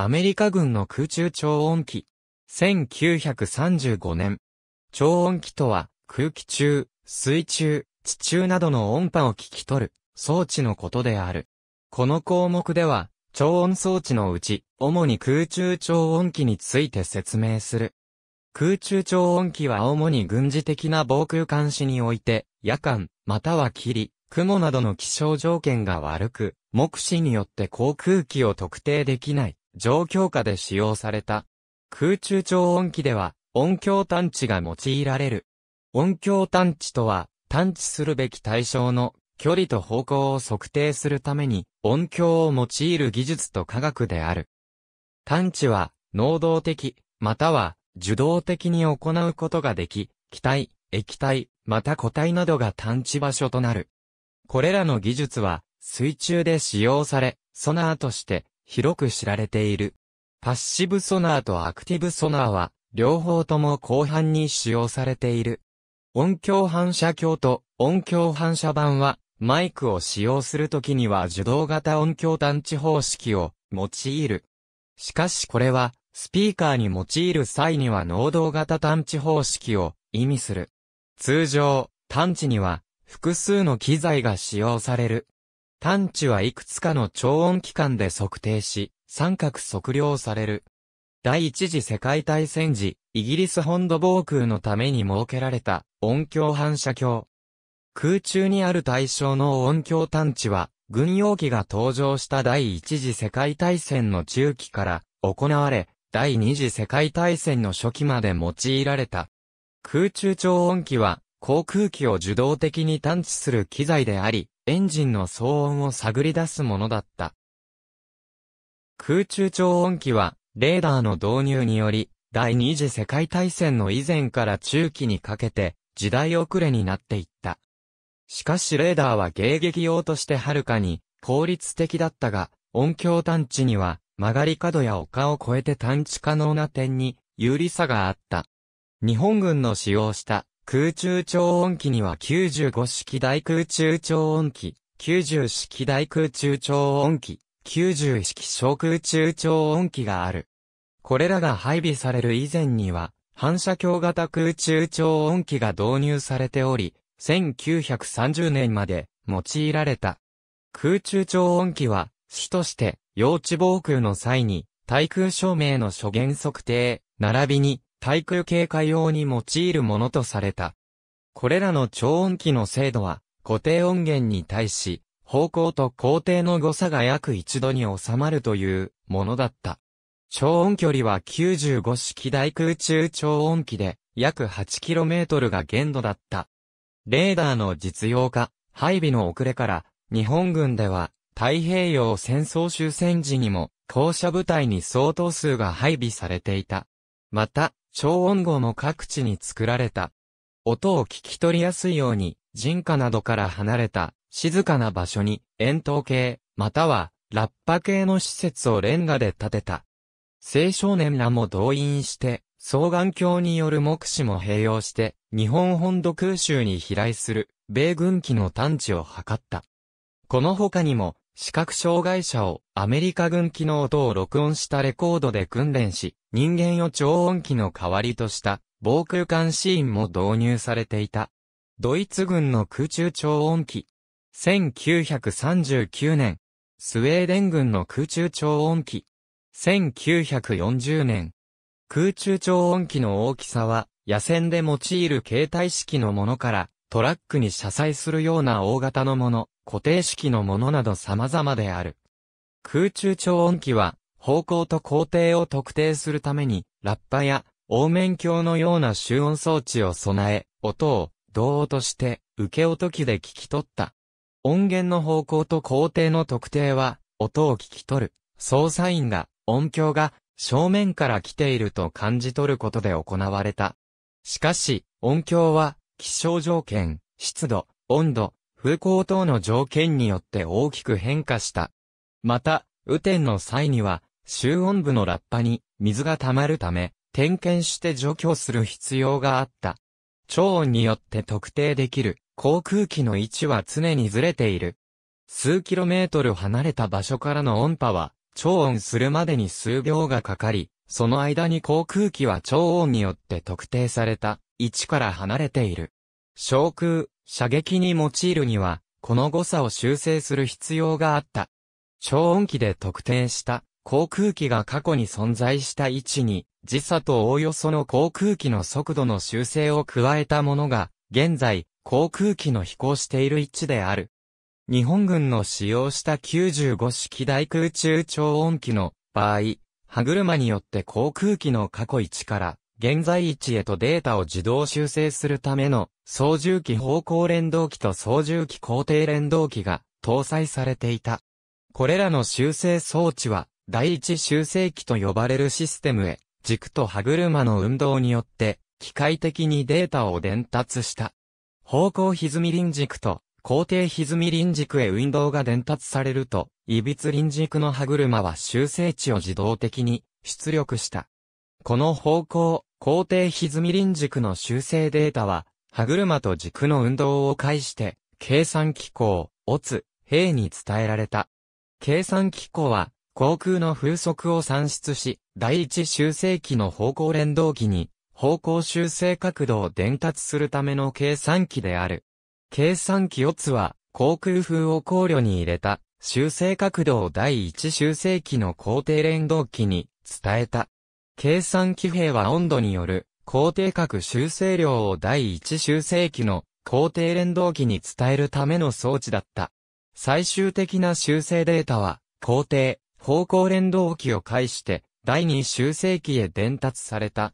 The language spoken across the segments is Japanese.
アメリカ軍の空中超音機。1935年。超音機とは、空気中、水中、地中などの音波を聞き取る、装置のことである。この項目では、超音装置のうち、主に空中超音機について説明する。空中超音機は主に軍事的な防空監視において、夜間、または霧、雲などの気象条件が悪く、目視によって航空機を特定できない、状況下で使用された。空中超音機では、音響探知が用いられる。音響探知とは、探知するべき対象の距離と方向を測定するために、音響を用いる技術と科学である。探知は、能動的、または、受動的に行うことができ、気体、液体、また固体などが探知場所となる。これらの技術は、水中で使用され、ソナーとして、広く知られている。パッシブソナーとアクティブソナーは、両方とも後半に使用されている。音響反射鏡と音響反射板は、マイクを使用するときには受動型音響探知方式を用いる。しかしこれは、スピーカーに用いる際には能動型探知方式を意味する。通常、探知には複数の機材が使用される。探知はいくつかの超音機関で測定し、三角測量される。第一次世界大戦時、イギリス本土防空のために設けられた音響反射鏡。空中にある対象の音響探知は、軍用機が登場した第一次世界大戦の中期から行われ、第二次世界大戦の初期まで用いられた。空中超音機は、航空機を受動的に探知する機材であり、エンジンの騒音を探り出すものだった。空中超音機は、レーダーの導入により、第二次世界大戦の以前から中期にかけて、時代遅れになっていった。しかしレーダーは迎撃用としてはるかに、効率的だったが、音響探知には、曲がり角や丘を越えて探知可能な点に、有利さがあった。日本軍の使用した空中超音機には95式大空中超音機、90式大空中超音機、90式小空中超音機がある。これらが配備される以前には、反射鏡型空中超音機が導入されており、1930年まで用いられた。空中超音機は、主として、用地防空の際に、対空照明の諸原測定、並びに、対空警戒用に用いるものとされた。これらの超音機の精度は、固定音源に対し、方向と工程の誤差が約一度に収まるというものだった。超音距離は95式大空中超音機で約 8km が限度だった。レーダーの実用化、配備の遅れから日本軍では太平洋戦争終戦時にも校舎部隊に相当数が配備されていた。また、超音号も各地に作られた。音を聞き取りやすいように、人家などから離れた、静かな場所に、円筒形、または、ラッパ系の施設をレンガで建てた。青少年らも動員して、双眼鏡による目視も併用して、日本本土空襲に飛来する、米軍機の探知を図った。この他にも、視覚障害者をアメリカ軍機の音を録音したレコードで訓練し、人間を超音機の代わりとした防空間シーンも導入されていた。ドイツ軍の空中超音機。1939年。スウェーデン軍の空中超音機。1940年。空中超音機の大きさは、野戦で用いる携帯式のものから、トラックに車載するような大型のもの、固定式のものなど様々である。空中超音機は、方向と工程を特定するために、ラッパや、凹面鏡のような集音装置を備え、音を、同音として、受け音機で聞き取った。音源の方向と工程の特定は、音を聞き取る。操作員が、音響が、正面から来ていると感じ取ることで行われた。しかし、音響は、気象条件、湿度、温度、風向等の条件によって大きく変化した。また、雨天の際には、集音部のラッパに水が溜まるため、点検して除去する必要があった。超音によって特定できる航空機の位置は常にずれている。数キロメートル離れた場所からの音波は、超音するまでに数秒がかかり、その間に航空機は超音によって特定された位置から離れている。昇空、射撃に用いるには、この誤差を修正する必要があった。超音機で特定した航空機が過去に存在した位置に、時差とおおよその航空機の速度の修正を加えたものが、現在、航空機の飛行している位置である。日本軍の使用した95式大空中超音機の場合、歯車によって航空機の過去位置から現在位置へとデータを自動修正するための操縦機方向連動機と操縦機工程連動機が搭載されていた。これらの修正装置は第一修正機と呼ばれるシステムへ軸と歯車の運動によって機械的にデータを伝達した。方向歪み輪軸と工程歪み輪軸へ運動が伝達されると、いびつ輪軸の歯車は修正値を自動的に出力した。この方向、皇帝歪み輪軸の修正データは、歯車と軸の運動を介して、計算機構、オツ、兵に伝えられた。計算機構は、航空の風速を算出し、第一修正機の方向連動機に、方向修正角度を伝達するための計算機である。計算機オツは、航空風を考慮に入れた、修正角度を第一修正機の工程連動機に伝えた。計算機兵は温度による工程角修正量を第一修正機の皇帝連動機に伝えるための装置だった。最終的な修正データは皇帝方向連動機を介して第二修正機へ伝達された。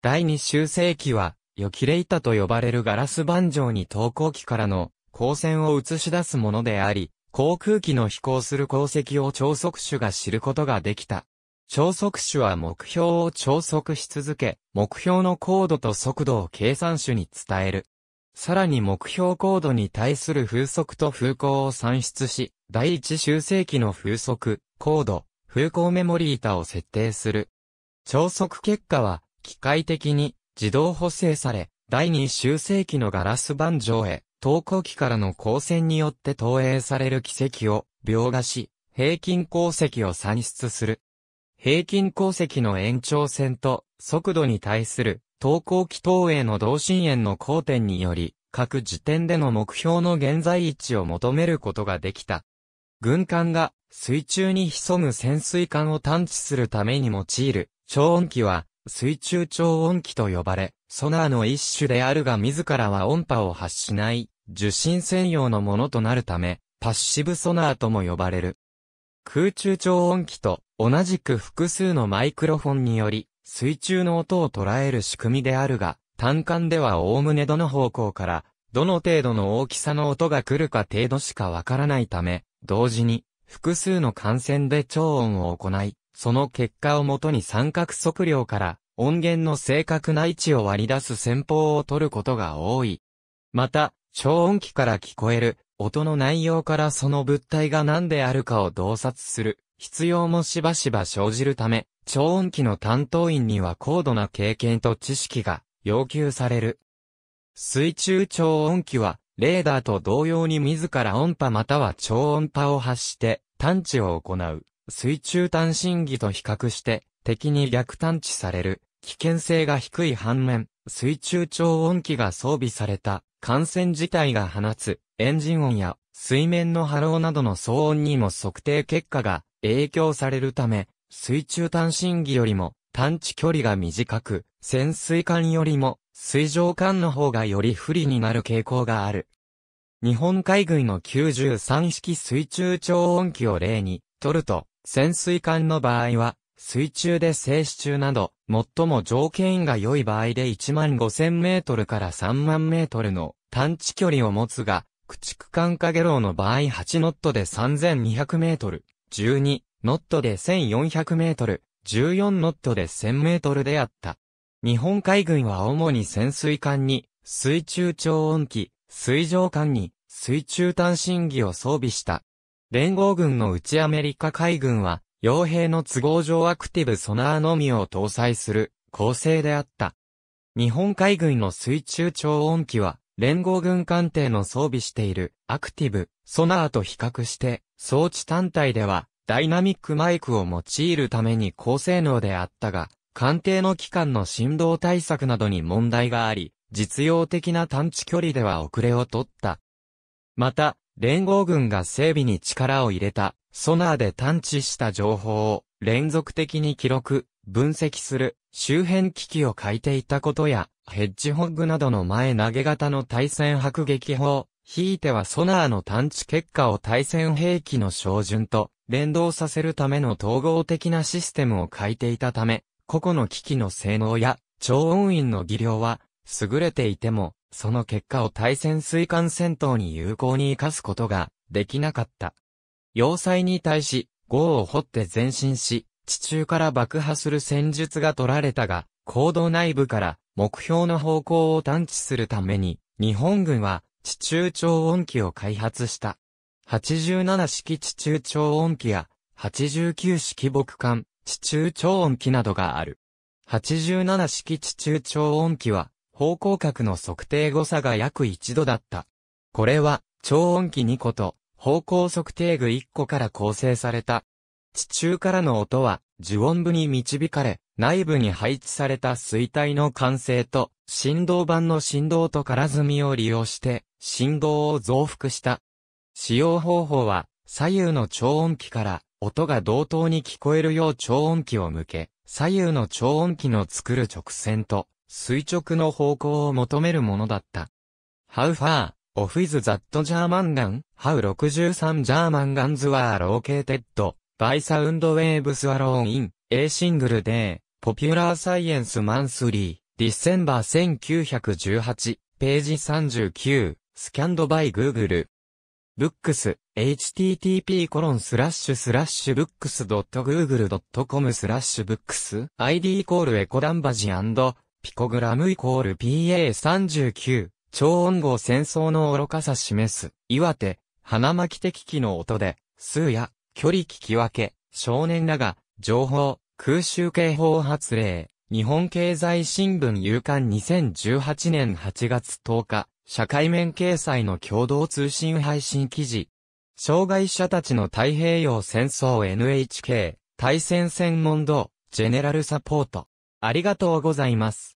第二修正機は、予期レイタと呼ばれるガラス板状に投光機からの光線を映し出すものであり、航空機の飛行する航跡を超速種が知ることができた。超速種は目標を超速し続け、目標の高度と速度を計算種に伝える。さらに目標高度に対する風速と風向を算出し、第一修正期の風速、高度、風向メモリータを設定する。超速結果は、機械的に自動補正され、第二修正期のガラス板上へ、投稿機からの光線によって投影される軌跡を、描画し、平均鉱石を算出する。平均鉱石の延長線と速度に対する投光気等への同心円の交点により、各時点での目標の現在位置を求めることができた。軍艦が水中に潜む潜水艦を探知するために用いる超音機は水中超音機と呼ばれ、ソナーの一種であるが自らは音波を発しない受信専用のものとなるため、パッシブソナーとも呼ばれる。空中超音機と同じく複数のマイクロフォンにより、水中の音を捉える仕組みであるが、単管では概ねどの方向から、どの程度の大きさの音が来るか程度しかわからないため、同時に、複数の感染で超音を行い、その結果をもとに三角測量から、音源の正確な位置を割り出す戦法を取ることが多い。また、超音機から聞こえる、音の内容からその物体が何であるかを洞察する、必要もしばしば生じるため、超音機の担当員には高度な経験と知識が要求される。水中超音機は、レーダーと同様に自ら音波または超音波を発して探知を行う。水中探針儀と比較して敵に逆探知される危険性が低い反面、水中超音機が装備された感染自体が放つエンジン音や水面の波浪などの騒音にも測定結果が影響されるため、水中単身儀よりも探知距離が短く、潜水艦よりも水上艦の方がより不利になる傾向がある。日本海軍の93式水中超音機を例に、とると、潜水艦の場合は、水中で静止中など、最も条件が良い場合で1万5000メートルから3万メートルの探知距離を持つが、駆逐艦かげろの場合8ノットで3200メートル。12ノットで1400メートル、14ノットで1000メートルであった。日本海軍は主に潜水艦に、水中超音機、水上艦に、水中単身機を装備した。連合軍のうちアメリカ海軍は、傭兵の都合上アクティブソナーのみを搭載する構成であった。日本海軍の水中超音機は、連合軍艦艇の装備しているアクティブ、ソナーと比較して、装置単体ではダイナミックマイクを用いるために高性能であったが、艦艇の機関の振動対策などに問題があり、実用的な探知距離では遅れを取った。また、連合軍が整備に力を入れた、ソナーで探知した情報を連続的に記録、分析する周辺機器を書いていたことや、ヘッジホッグなどの前投げ型の対戦迫撃砲、ひいてはソナーの探知結果を対戦兵器の照準と連動させるための統合的なシステムを書いていたため、個々の機器の性能や超音員の技量は優れていても、その結果を対戦水艦戦闘に有効に活かすことができなかった。要塞に対し、号を掘って前進し、地中から爆破する戦術が取られたが、高度内部から目標の方向を探知するために、日本軍は地中超音機を開発した。87式地中超音機や、89式木管、地中超音機などがある。87式地中超音機は、方向角の測定誤差が約1度だった。これは、超音機2個と、方向測定具1個から構成された地中からの音は、受音部に導かれ、内部に配置された水体の完成と、振動板の振動と空積みを利用して、振動を増幅した。使用方法は、左右の超音機から、音が同等に聞こえるよう超音機を向け、左右の超音機の作る直線と、垂直の方向を求めるものだった。How far, of is that German gun? How 63 German guns were located? バイサウンドウェーブスアローンイン、A シングルデー、ポピュラーサイエンスマンスリー、ディセンバー1918、ページ39、スキャンドバイグーグル。ブックス、http コロンスラッシュスラッシュ books.google.com スラッシュブックス、id イコールエコダンバジピコグラムイコール PA39、超音号戦争の愚かさ示す、岩手、花巻的機の音で、数や、距離聞き分け、少年らが、情報、空襲警報発令、日本経済新聞夕刊2018年8月10日、社会面掲載の共同通信配信記事。障害者たちの太平洋戦争 NHK、対戦専門道、ジェネラルサポート。ありがとうございます。